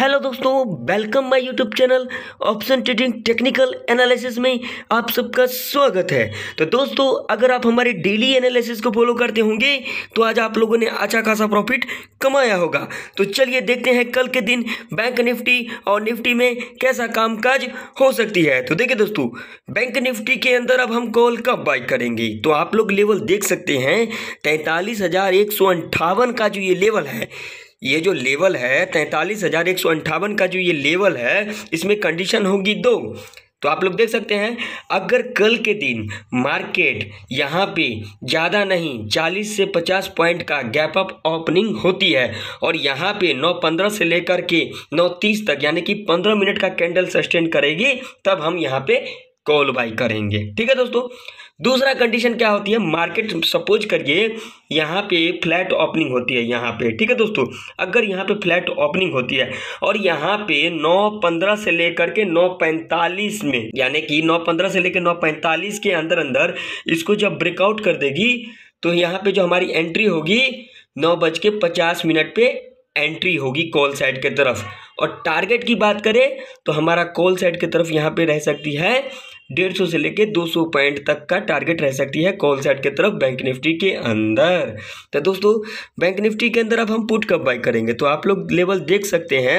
hello दोस्तों welcome my YouTube channel option trading technical analysis में आप सबका स्वागत है तो दोस्तों अगर आप हमारे डेली एनालिसिस को फॉलो करते होंगे तो आज आप लोगों ने अच्छा खासा प्रॉफिट कमाया होगा तो चलिए देखते हैं कल के दिन बैंक निफ्टी और निफ्टी में कैसा कामकाज हो सकती है तो देखिए दोस्तों बैंक निफ्टी के अंदर अब हम कॉल कब बाई करेंगे तो आप लोग लेवल देख सकते हैं तैंतालीस का जो ये लेवल है ये जो लेवल है तैंतालीस हज़ार एक सौ अंठावन का जो ये लेवल है इसमें कंडीशन होगी दो तो आप लोग देख सकते हैं अगर कल के दिन मार्केट यहाँ पे ज़्यादा नहीं 40 से 50 पॉइंट का गैप अप ओपनिंग होती है और यहाँ पे 9:15 से लेकर के 9:30 तक यानी कि 15 मिनट का कैंडल सस्टेन करेगी तब हम यहाँ पे कॉल बाई करेंगे ठीक है दोस्तों दूसरा कंडीशन क्या होती है मार्केट सपोज करिए यहाँ पे फ्लैट ओपनिंग होती है यहाँ पे ठीक है दोस्तों अगर यहाँ पे फ्लैट ओपनिंग होती है और यहाँ पे नौ पंद्रह से लेकर के नौ पैंतालीस में यानी कि नौ पंद्रह से लेकर नौ पैंतालीस के अंदर अंदर इसको जब ब्रेकआउट कर देगी तो यहाँ पे जो हमारी एंट्री होगी नौ बज के पचास मिनट पे एंट्री होगी कॉल साइड के तरफ और टारगेट की बात करें तो हमारा कॉल साइड की तरफ यहाँ पे रह सकती है डेढ़ सौ से लेके दो सौ पॉइंट तक का टारगेट रह सकती है कॉल साइड के तरफ बैंक निफ्टी के अंदर तो दोस्तों बैंक निफ्टी के अंदर अब हम पुट कब बाय करेंगे तो आप लोग लेवल देख सकते हैं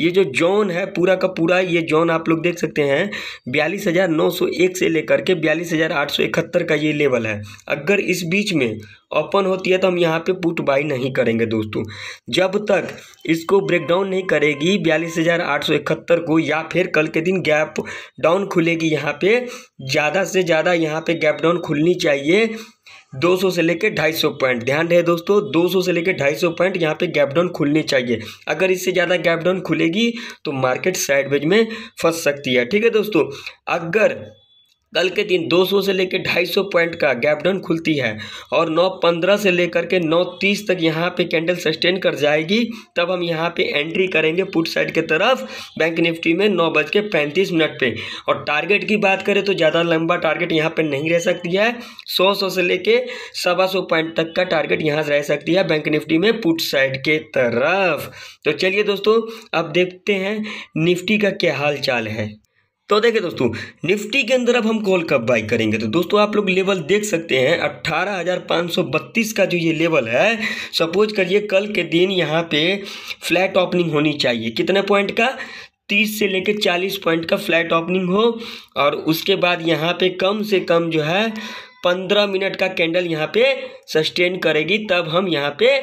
ये जो जोन है पूरा का पूरा ये जोन आप लोग देख सकते हैं बयालीस हज़ार नौ सौ एक से लेकर के बयालीस हज़ार आठ सौ इकहत्तर का ये लेवल है अगर इस बीच में ओपन होती है तो हम यहाँ पे पुट बाई नहीं करेंगे दोस्तों जब तक इसको ब्रेकडाउन नहीं करेगी बयालीस हज़ार आठ सौ इकहत्तर को या फिर कल के दिन गैप डाउन खुलेगी यहाँ पे ज़्यादा से ज़्यादा यहाँ पे गैप डाउन खुलनी चाहिए 200 से लेकर 250 पॉइंट ध्यान रहे दोस्तों 200 से लेकर 250 पॉइंट यहाँ पे गैप डाउन खुलनी चाहिए अगर इससे ज़्यादा गैप डाउन खुलेगी तो मार्केट साइडवेज में फंस सकती है ठीक है दोस्तों अगर कल के दिन 200 से लेकर 250 पॉइंट का गैप डाउन खुलती है और 9.15 से लेकर के 9.30 तक यहाँ पे कैंडल सस्टेन कर जाएगी तब हम यहाँ पे एंट्री करेंगे पुट साइड के तरफ बैंक निफ्टी में नौ बज के पैंतीस मिनट पर और टारगेट की बात करें तो ज़्यादा लंबा टारगेट यहाँ पर नहीं रह सकती है सौ सौ से लेके सवा सौ पॉइंट तक का टारगेट यहाँ रह सकती है बैंक निफ्टी में पुट साइड के तरफ तो चलिए दोस्तों अब देखते हैं निफ्टी का क्या हाल चाल है तो देखिए दोस्तों निफ्टी के अंदर अब हम कॉल कब बाई करेंगे तो दोस्तों आप लोग लेवल देख सकते हैं 18,532 का जो ये लेवल है सपोज करिए कल के दिन यहाँ पे फ्लैट ओपनिंग होनी चाहिए कितने पॉइंट का तीस से लेकर चालीस पॉइंट का फ्लैट ओपनिंग हो और उसके बाद यहाँ पे कम से कम जो है पंद्रह मिनट का कैंडल यहाँ पे सस्टेन करेगी तब हम यहाँ पे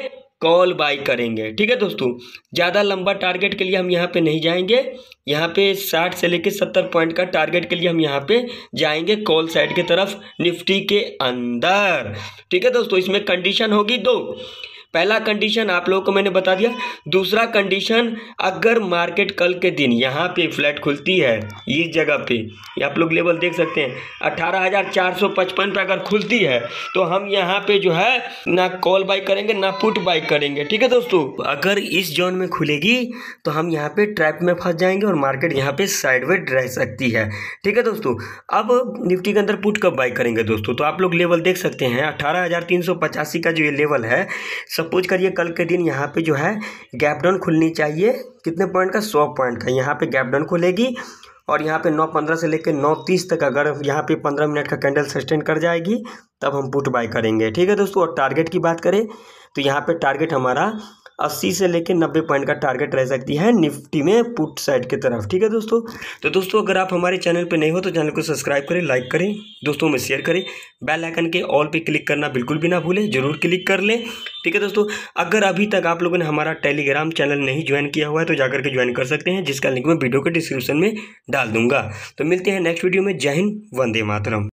कॉल बाई करेंगे ठीक है दोस्तों ज़्यादा लंबा टारगेट के लिए हम यहाँ पे नहीं जाएंगे यहाँ पे साठ से लेकर सत्तर पॉइंट का टारगेट के लिए हम यहाँ पे जाएंगे कॉल साइड की तरफ निफ्टी के अंदर ठीक है दोस्तों इसमें कंडीशन होगी दो पहला कंडीशन आप लोगों को मैंने बता दिया दूसरा कंडीशन अगर मार्केट कल के दिन यहाँ पे फ्लैट खुलती है इस जगह पे ये आप लोग लेवल देख सकते हैं अट्ठारह हज़ार चार सौ पचपन पे अगर खुलती है तो हम यहाँ पे जो है ना कॉल बाई करेंगे ना पुट बाई करेंगे ठीक है दोस्तों अगर इस जोन में खुलेगी तो हम यहाँ पे ट्रैप में फंस जाएंगे और मार्केट यहाँ पे साइडवेज रह सकती है ठीक है दोस्तों अब निफ्टी के अंदर पुट कब बाई करेंगे दोस्तों तो आप लोग लेवल देख सकते हैं अट्ठारह का जो ये लेवल है सपोज करिए कल के दिन यहाँ पे जो है गैप डाउन खुलनी चाहिए कितने पॉइंट का सौ पॉइंट का यहाँ पे गैप डाउन खुलेगी और यहाँ पे नौ पंद्रह से लेकर नौ तीस तक अगर यहाँ पे पंद्रह मिनट का कैंडल सस्टेन कर जाएगी तब हम पुट बाय करेंगे ठीक है दोस्तों और टारगेट की बात करें तो यहाँ पे टारगेट हमारा अस्सी से लेकर नब्बे पॉइंट का टारगेट रह सकती है निफ्टी में पुट साइड की तरफ ठीक है दोस्तों तो दोस्तों अगर आप हमारे चैनल पर नहीं हो तो चैनल को सब्सक्राइब करें लाइक करें दोस्तों में शेयर करें बेल आइकन के ऑल पे क्लिक करना बिल्कुल भी ना भूलें जरूर क्लिक कर लें ठीक है दोस्तों अगर अभी तक आप लोगों ने हमारा टेलीग्राम चैनल नहीं ज्वाइन किया हुआ है तो जाकर के ज्वाइन कर सकते हैं जिसका लिंक मैं वीडियो के डिस्क्रिप्शन में डाल दूंगा तो मिलते हैं नेक्स्ट वीडियो में जय हिंद वंदे मातरम